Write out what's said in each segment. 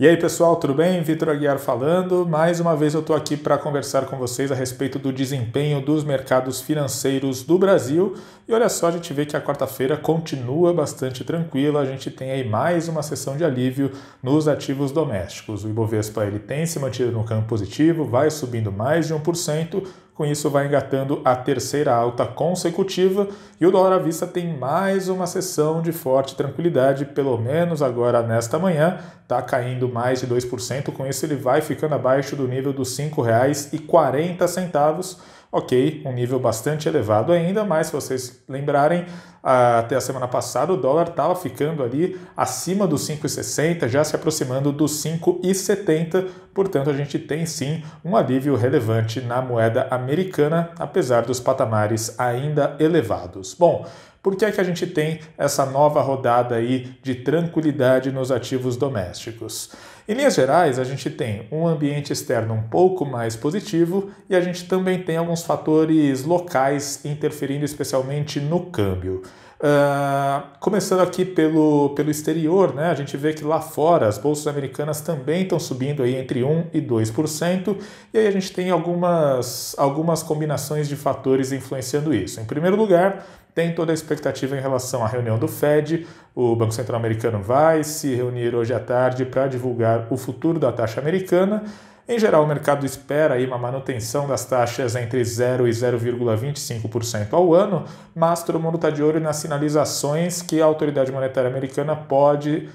E aí pessoal, tudo bem? Vitor Aguiar falando. Mais uma vez eu estou aqui para conversar com vocês a respeito do desempenho dos mercados financeiros do Brasil. E olha só, a gente vê que a quarta-feira continua bastante tranquila. A gente tem aí mais uma sessão de alívio nos ativos domésticos. O Ibovespa ele tem se mantido no campo positivo, vai subindo mais de 1%. Com isso, vai engatando a terceira alta consecutiva e o dólar à vista tem mais uma sessão de forte tranquilidade, pelo menos agora nesta manhã, está caindo mais de 2%. Com isso, ele vai ficando abaixo do nível dos R$ 5,40 Ok, um nível bastante elevado ainda, mas se vocês lembrarem, até a semana passada o dólar estava ficando ali acima dos 5,60, já se aproximando dos 5,70, portanto a gente tem sim um alívio relevante na moeda americana, apesar dos patamares ainda elevados. Bom, por que é que a gente tem essa nova rodada aí de tranquilidade nos ativos domésticos? Em linhas gerais, a gente tem um ambiente externo um pouco mais positivo e a gente também tem alguns fatores locais interferindo especialmente no câmbio. Uh, começando aqui pelo, pelo exterior, né? a gente vê que lá fora as bolsas americanas também estão subindo aí entre 1% e 2%, e aí a gente tem algumas, algumas combinações de fatores influenciando isso. Em primeiro lugar, tem toda a expectativa em relação à reunião do Fed. O Banco Central Americano vai se reunir hoje à tarde para divulgar o futuro da taxa americana. Em geral, o mercado espera aí uma manutenção das taxas entre 0 e 0,25% ao ano, mas todo mundo está de olho nas sinalizações que a autoridade monetária americana pode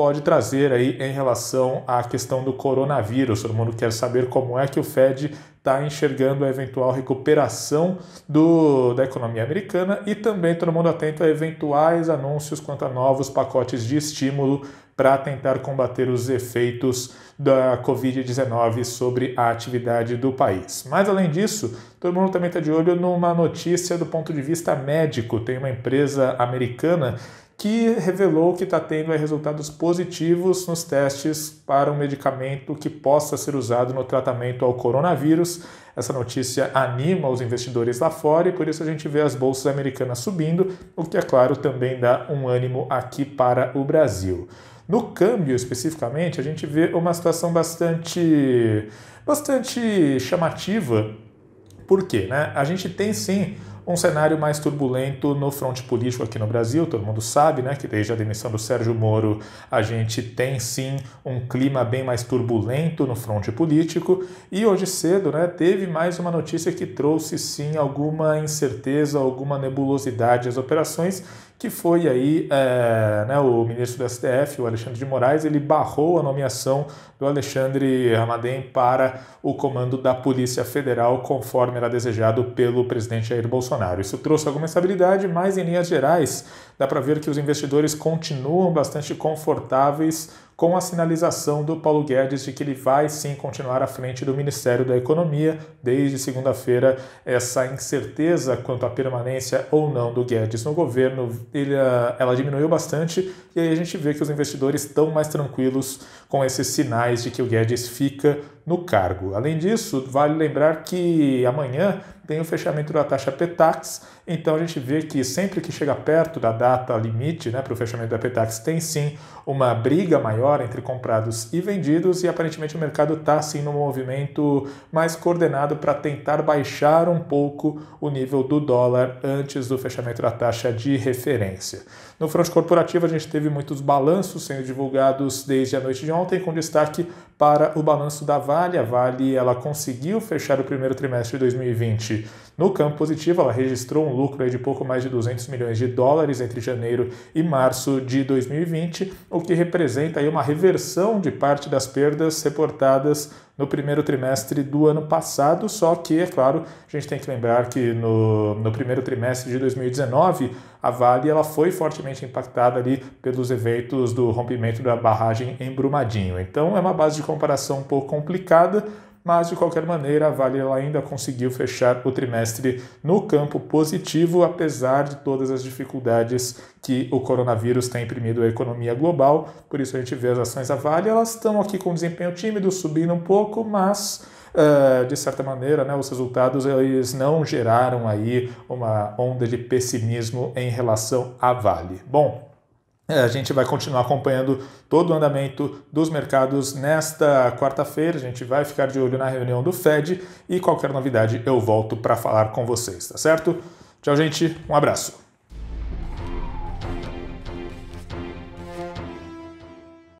pode trazer aí em relação à questão do coronavírus. Todo mundo quer saber como é que o Fed está enxergando a eventual recuperação do, da economia americana e também todo mundo atento a eventuais anúncios quanto a novos pacotes de estímulo para tentar combater os efeitos da Covid-19 sobre a atividade do país. Mas além disso, todo mundo também está de olho numa notícia do ponto de vista médico. Tem uma empresa americana que revelou que está tendo é resultados positivos nos testes para um medicamento que possa ser usado no tratamento ao coronavírus. Essa notícia anima os investidores lá fora e por isso a gente vê as bolsas americanas subindo, o que, é claro, também dá um ânimo aqui para o Brasil. No câmbio especificamente, a gente vê uma situação bastante, bastante chamativa. Por quê? Né? A gente tem sim um cenário mais turbulento no fronte político aqui no Brasil. Todo mundo sabe né, que desde a demissão do Sérgio Moro a gente tem sim um clima bem mais turbulento no fronte político. E hoje cedo né, teve mais uma notícia que trouxe sim alguma incerteza, alguma nebulosidade às operações que foi aí é, né, o ministro do STF, o Alexandre de Moraes, ele barrou a nomeação do Alexandre Ramadem para o comando da Polícia Federal, conforme era desejado pelo presidente Jair Bolsonaro. Bolsonaro. Isso trouxe alguma estabilidade, mas em linhas gerais dá para ver que os investidores continuam bastante confortáveis com a sinalização do Paulo Guedes de que ele vai sim continuar à frente do Ministério da Economia. Desde segunda-feira, essa incerteza quanto à permanência ou não do Guedes no governo, ele, eh, ela diminuiu bastante e aí a gente vê que os investidores estão mais tranquilos com esses sinais de que o Guedes fica no cargo. Além disso, vale lembrar que amanhã tem o fechamento da taxa PETAX, então a gente vê que sempre que chega perto da data limite né, para o fechamento da PETAX, tem sim uma briga maior entre comprados e vendidos, e aparentemente o mercado está sim num movimento mais coordenado para tentar baixar um pouco o nível do dólar antes do fechamento da taxa de referência. No fronte corporativo, a gente teve muitos balanços sendo divulgados desde a noite de ontem, com destaque para o balanço da Vale. A Vale ela conseguiu fechar o primeiro trimestre de 2020 no campo positivo, ela registrou um lucro de pouco mais de 200 milhões de dólares entre janeiro e março de 2020, o que representa uma reversão de parte das perdas reportadas no primeiro trimestre do ano passado, só que, é claro, a gente tem que lembrar que no, no primeiro trimestre de 2019, a Vale ela foi fortemente impactada ali pelos eventos do rompimento da barragem em Brumadinho. Então é uma base de comparação um pouco complicada, mas de qualquer maneira a Vale ainda conseguiu fechar o trimestre no campo positivo, apesar de todas as dificuldades que o coronavírus tem imprimido à economia global. Por isso a gente vê as ações da Vale, elas estão aqui com desempenho tímido, subindo um pouco, mas Uh, de certa maneira, né, os resultados eles não geraram aí uma onda de pessimismo em relação à Vale. Bom, é, a gente vai continuar acompanhando todo o andamento dos mercados nesta quarta-feira. A gente vai ficar de olho na reunião do Fed e qualquer novidade eu volto para falar com vocês, tá certo? Tchau, gente. Um abraço.